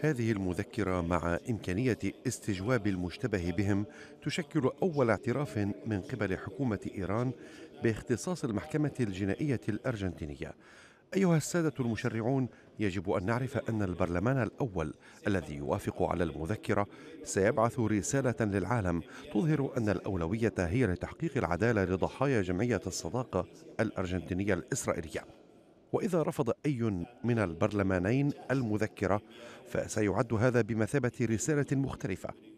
هذه المذكرة مع إمكانية استجواب المشتبه بهم تشكل أول اعتراف من قبل حكومة إيران باختصاص المحكمة الجنائية الأرجنتينية. أيها السادة المشرعون، يجب أن نعرف أن البرلمان الأول الذي يوافق على المذكرة سيبعث رسالة للعالم تظهر أن الأولوية هي لتحقيق العدالة لضحايا جمعية الصداقة الأرجنتينية الإسرائيلية. واذا رفض اي من البرلمانين المذكره فسيعد هذا بمثابه رساله مختلفه